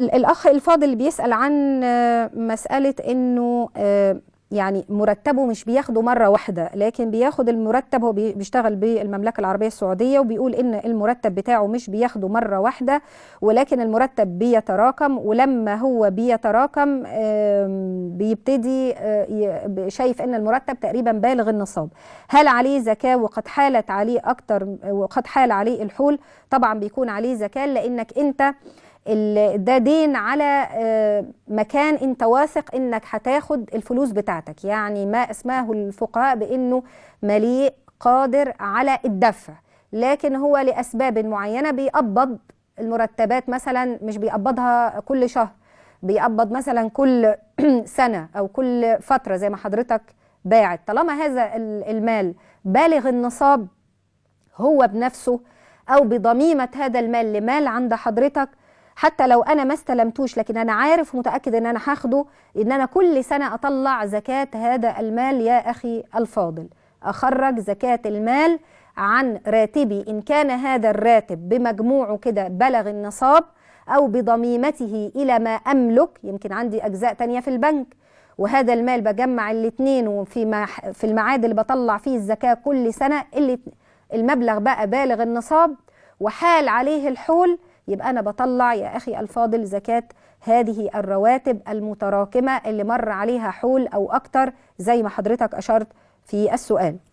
الأخ الفاضل بيسأل عن آه، مسألة أنه آه، يعني مرتبه مش بياخده مرة واحدة لكن بياخد المرتب هو بيشتغل بالمملكة العربية السعودية وبيقول إن المرتب بتاعه مش بياخده مرة واحدة ولكن المرتب بيتراكم ولما هو بيتراكم بيبتدي آه، شايف إن المرتب تقريبا بالغ النصاب هل عليه زكاة وقد حالت عليه أكتر وقد حال عليه الحول طبعا بيكون عليه زكاة لأنك أنت ده دين على آه، مكان انت واثق انك هتاخد الفلوس بتاعتك يعني ما اسماه الفقهاء بانه مليء قادر على الدفع لكن هو لاسباب معينه بيقبض المرتبات مثلا مش بيقبضها كل شهر بيقبض مثلا كل سنه او كل فتره زي ما حضرتك باعت طالما هذا المال بالغ النصاب هو بنفسه او بضميمه هذا المال لمال عند حضرتك حتى لو انا ما استلمتوش لكن انا عارف ومتاكد ان انا هاخده ان انا كل سنه اطلع زكاه هذا المال يا اخي الفاضل اخرج زكاه المال عن راتبي ان كان هذا الراتب بمجموعه كده بلغ النصاب او بضميمته الى ما املك يمكن عندي اجزاء تانية في البنك وهذا المال بجمع الاثنين وفي في الميعاد اللي بطلع فيه الزكاه كل سنه اللي المبلغ بقى بالغ النصاب وحال عليه الحول يبقى أنا بطلع يا أخي الفاضل زكاة هذه الرواتب المتراكمة اللي مر عليها حول أو أكتر زي ما حضرتك أشرت في السؤال